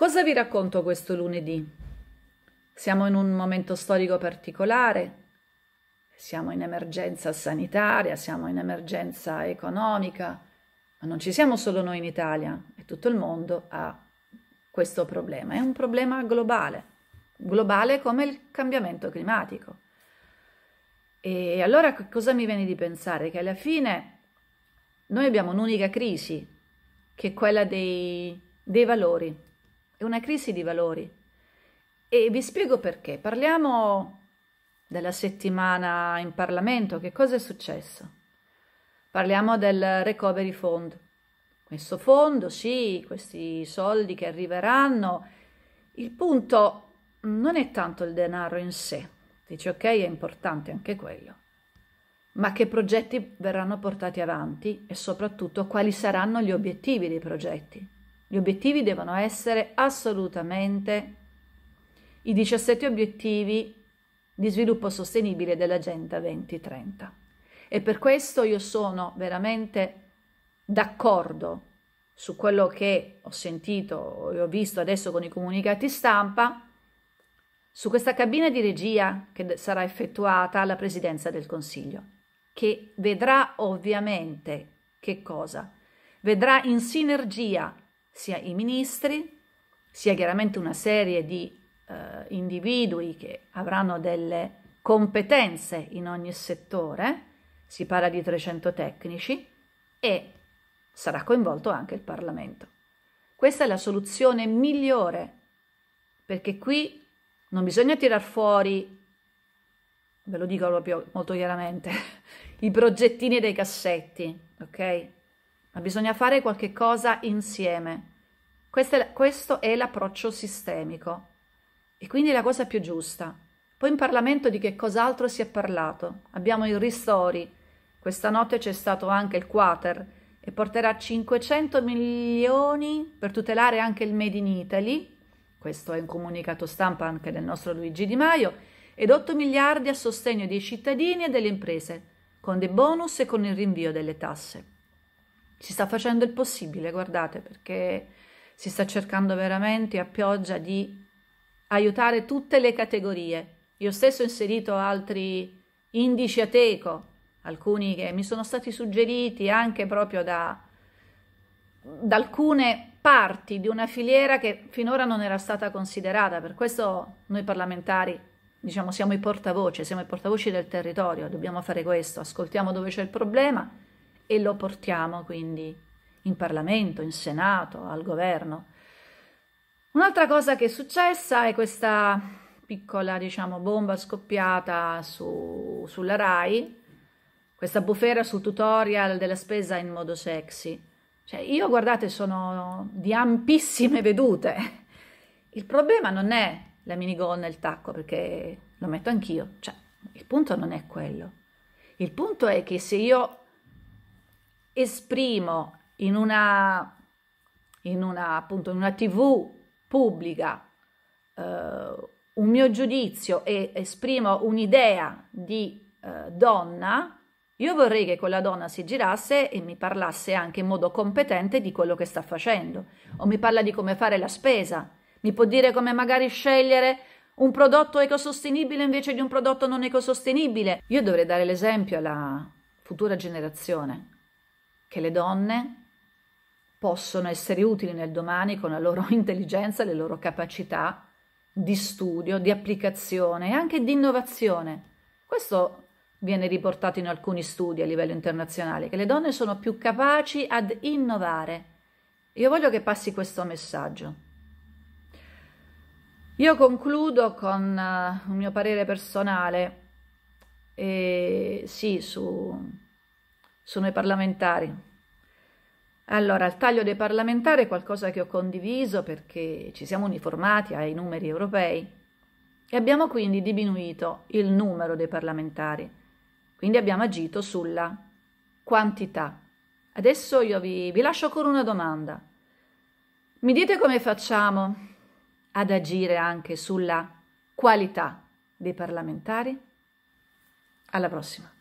Cosa vi racconto questo lunedì? Siamo in un momento storico particolare, siamo in emergenza sanitaria, siamo in emergenza economica, ma non ci siamo solo noi in Italia e tutto il mondo ha questo problema. È un problema globale, globale come il cambiamento climatico. E allora cosa mi viene di pensare? Che alla fine noi abbiamo un'unica crisi, che è quella dei, dei valori, è una crisi di valori. E vi spiego perché. Parliamo della settimana in Parlamento, che cosa è successo? Parliamo del Recovery Fund. Questo fondo, sì, questi soldi che arriveranno. Il punto non è tanto il denaro in sé. Dice ok, è importante anche quello. Ma che progetti verranno portati avanti e soprattutto quali saranno gli obiettivi dei progetti? Gli obiettivi devono essere assolutamente i 17 obiettivi di sviluppo sostenibile dell'Agenda 2030. E per questo io sono veramente d'accordo su quello che ho sentito e ho visto adesso con i comunicati stampa, su questa cabina di regia che sarà effettuata alla Presidenza del Consiglio, che vedrà ovviamente che cosa? Vedrà in sinergia sia i ministri, sia chiaramente una serie di eh, individui che avranno delle competenze in ogni settore, si parla di 300 tecnici, e sarà coinvolto anche il Parlamento. Questa è la soluzione migliore, perché qui non bisogna tirar fuori, ve lo dico proprio molto chiaramente, i progettini dei cassetti, ok? ma bisogna fare qualche cosa insieme. Questo è, questo è l'approccio sistemico e quindi è la cosa più giusta. Poi in Parlamento di che cos'altro si è parlato? Abbiamo i ristori, questa notte c'è stato anche il quater e porterà 500 milioni per tutelare anche il Made in Italy, questo è un comunicato stampa anche del nostro Luigi Di Maio, ed 8 miliardi a sostegno dei cittadini e delle imprese, con dei bonus e con il rinvio delle tasse. Si sta facendo il possibile, guardate, perché si sta cercando veramente a pioggia di aiutare tutte le categorie. Io stesso ho inserito altri indici ateco, alcuni che mi sono stati suggeriti anche proprio da, da alcune parti di una filiera che finora non era stata considerata. Per questo noi parlamentari, diciamo, siamo i portavoce, siamo i portavoci del territorio, dobbiamo fare questo, ascoltiamo dove c'è il problema e lo portiamo quindi in Parlamento, in Senato, al governo. Un'altra cosa che è successa è questa piccola, diciamo, bomba scoppiata su, sulla RAI, questa bufera sul tutorial della spesa in modo sexy. Cioè, io guardate, sono di ampissime vedute. Il problema non è la minigonna e il tacco, perché lo metto anch'io. Cioè, il punto non è quello. Il punto è che se io esprimo in una, in una, appunto, in una tv pubblica eh, un mio giudizio e esprimo un'idea di eh, donna, io vorrei che quella donna si girasse e mi parlasse anche in modo competente di quello che sta facendo, o mi parla di come fare la spesa, mi può dire come magari scegliere un prodotto ecosostenibile invece di un prodotto non ecosostenibile. Io dovrei dare l'esempio alla futura generazione che le donne possono essere utili nel domani con la loro intelligenza, le loro capacità di studio, di applicazione e anche di innovazione. Questo viene riportato in alcuni studi a livello internazionale, che le donne sono più capaci ad innovare. Io voglio che passi questo messaggio. Io concludo con uh, un mio parere personale, e, sì, su, sono i parlamentari. Allora, il taglio dei parlamentari è qualcosa che ho condiviso perché ci siamo uniformati ai numeri europei e abbiamo quindi diminuito il numero dei parlamentari, quindi abbiamo agito sulla quantità. Adesso io vi, vi lascio ancora una domanda. Mi dite come facciamo ad agire anche sulla qualità dei parlamentari? Alla prossima.